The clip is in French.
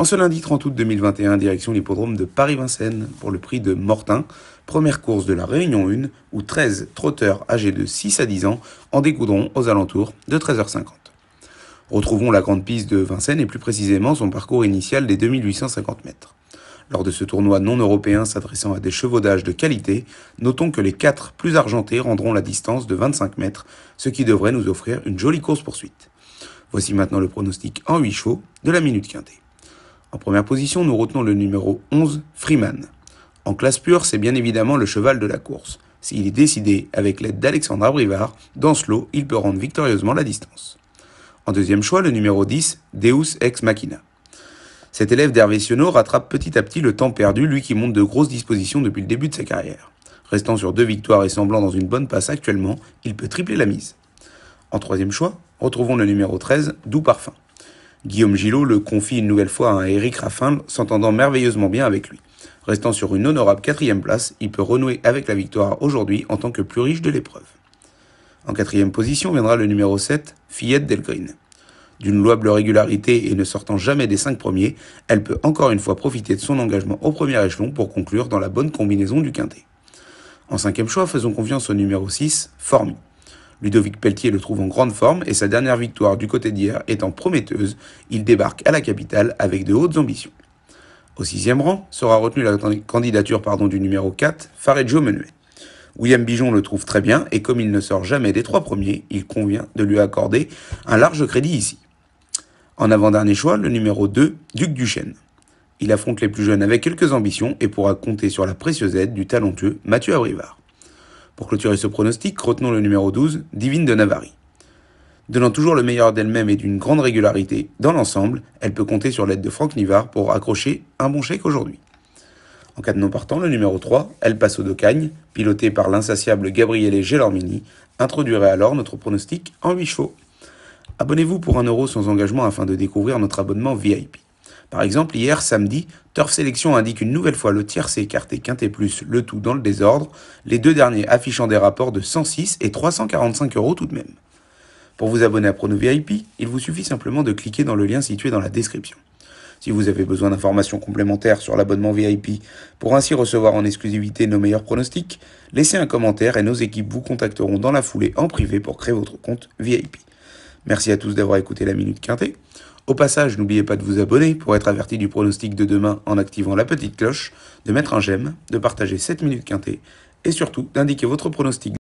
En ce lundi 30 août 2021, direction l'hippodrome de Paris-Vincennes pour le prix de Mortin, première course de la Réunion 1 où 13 trotteurs âgés de 6 à 10 ans en découdront aux alentours de 13h50. Retrouvons la grande piste de Vincennes et plus précisément son parcours initial des 2850 mètres. Lors de ce tournoi non européen s'adressant à des chevaudages de qualité, notons que les 4 plus argentés rendront la distance de 25 mètres, ce qui devrait nous offrir une jolie course poursuite. Voici maintenant le pronostic en 8 chevaux de la minute quintée. En première position, nous retenons le numéro 11, Freeman. En classe pure, c'est bien évidemment le cheval de la course. S'il est décidé avec l'aide d'Alexandra Brivard, dans ce lot, il peut rendre victorieusement la distance. En deuxième choix, le numéro 10, Deus Ex Machina. Cet élève d'Hervé Sionneau rattrape petit à petit le temps perdu, lui qui monte de grosses dispositions depuis le début de sa carrière. Restant sur deux victoires et semblant dans une bonne passe actuellement, il peut tripler la mise. En troisième choix, retrouvons le numéro 13, Doux Parfum. Guillaume Gillot le confie une nouvelle fois à Eric Raffin, s'entendant merveilleusement bien avec lui. Restant sur une honorable quatrième place, il peut renouer avec la victoire aujourd'hui en tant que plus riche de l'épreuve. En quatrième position viendra le numéro 7, Fillette Delgrin. D'une louable régularité et ne sortant jamais des cinq premiers, elle peut encore une fois profiter de son engagement au premier échelon pour conclure dans la bonne combinaison du quintet. En cinquième choix, faisons confiance au numéro 6, Formi. Ludovic Pelletier le trouve en grande forme et sa dernière victoire du côté d'hier étant prometteuse, il débarque à la capitale avec de hautes ambitions. Au sixième rang sera retenue la candidature pardon, du numéro 4, Fareggio Menuet. William Bijon le trouve très bien et comme il ne sort jamais des trois premiers, il convient de lui accorder un large crédit ici. En avant-dernier choix, le numéro 2, Duc Duchesne. Il affronte les plus jeunes avec quelques ambitions et pourra compter sur la précieuse aide du talentueux Mathieu Abrivard. Pour clôturer ce pronostic, retenons le numéro 12, Divine de Navarre. Donnant toujours le meilleur d'elle-même et d'une grande régularité, dans l'ensemble, elle peut compter sur l'aide de Franck Nivard pour accrocher un bon chèque aujourd'hui. En cas de non partant, le numéro 3, Elle passe au Docagne, piloté par l'insatiable Gabriele Gelormini, introduirait alors notre pronostic en 8 chevaux. Abonnez-vous pour 1€ sans engagement afin de découvrir notre abonnement VIP. Par exemple, hier samedi, Turf Sélection indique une nouvelle fois le tiercé, écarté quintet plus, le tout dans le désordre, les deux derniers affichant des rapports de 106 et 345 euros tout de même. Pour vous abonner à Prono VIP, il vous suffit simplement de cliquer dans le lien situé dans la description. Si vous avez besoin d'informations complémentaires sur l'abonnement VIP pour ainsi recevoir en exclusivité nos meilleurs pronostics, laissez un commentaire et nos équipes vous contacteront dans la foulée en privé pour créer votre compte VIP. Merci à tous d'avoir écouté la Minute Quintet. Au passage, n'oubliez pas de vous abonner pour être averti du pronostic de demain en activant la petite cloche, de mettre un j'aime, de partager 7 minutes quintées et surtout d'indiquer votre pronostic.